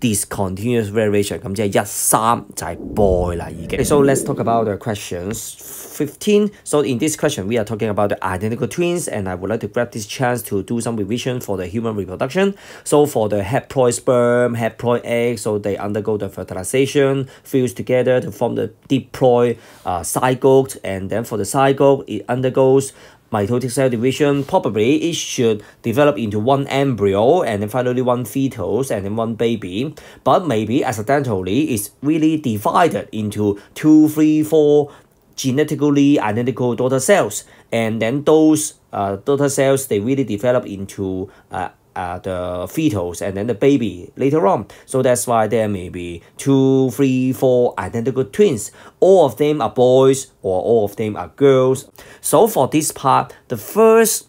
discontinuous variation，咁即係一三就係 boy 啦已經。So let's talk about the questions fifteen. So in this question we are talking about the identical twins, and I would like to grab this chance to do some revision for the human reproduction. So for the haploid sperm, haploid egg, so they undergo the fertilization, fuse together to form the diploid uh, zygote, and then for the zygote it undergoes mitotic cell division, probably it should develop into one embryo and then finally one fetus and then one baby. But maybe accidentally, it's really divided into two, three, four genetically identical daughter cells. And then those uh, daughter cells, they really develop into uh, uh, the fetus and then the baby later on. So that's why there may be two, three, four identical twins. All of them are boys or all of them are girls. So for this part, the first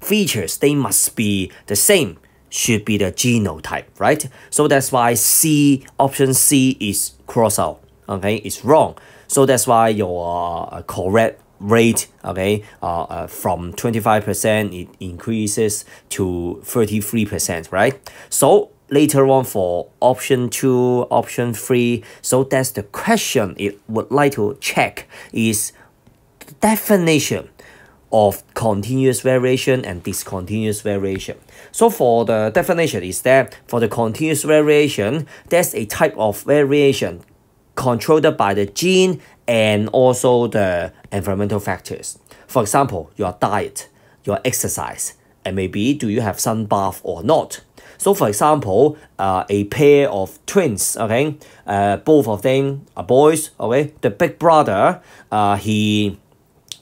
features, they must be the same should be the genotype, right? So that's why C, option C is cross out, okay? It's wrong. So that's why your uh, correct rate okay uh, uh from 25% it increases to 33% right so later on for option 2 option 3 so that's the question it would like to check is definition of continuous variation and discontinuous variation. So for the definition is that for the continuous variation, there's a type of variation controlled by the gene and also the environmental factors. For example, your diet, your exercise, and maybe do you have sun bath or not. So for example, uh, a pair of twins, okay, uh, both of them are boys, okay. The big brother, uh, he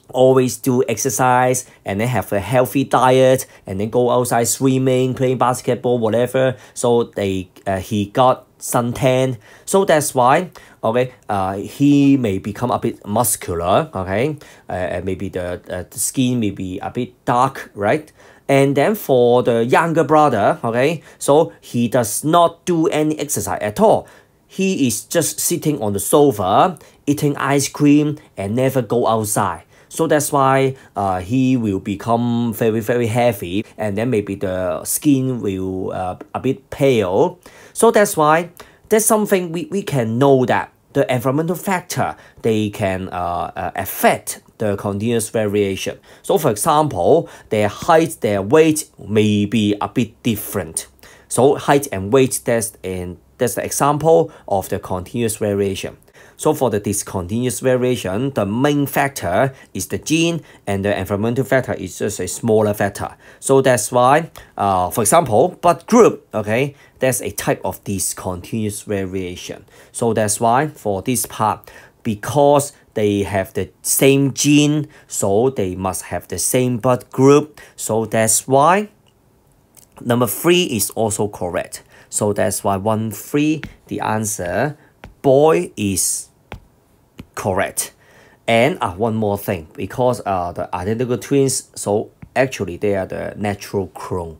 always do exercise and then have a healthy diet and then go outside swimming, playing basketball, whatever. So they, uh, he got suntan. So that's why, okay, uh, he may become a bit muscular, okay, uh, maybe the, uh, the skin may be a bit dark, right? And then for the younger brother, okay, so he does not do any exercise at all. He is just sitting on the sofa, eating ice cream, and never go outside. So that's why uh, he will become very, very heavy and then maybe the skin will uh, a bit pale. So that's why that's something we, we can know that the environmental factor, they can uh, uh, affect the continuous variation. So for example, their height, their weight may be a bit different. So height and weight, that's, in, that's the example of the continuous variation. So for the discontinuous variation, the main factor is the gene and the environmental factor is just a smaller factor. So that's why, uh, for example, but group, okay, that's a type of discontinuous variation. So that's why for this part, because they have the same gene, so they must have the same blood group. So that's why number three is also correct. So that's why one three, the answer boy is correct. And uh, one more thing, because uh, the identical twins, so actually they are the natural clone.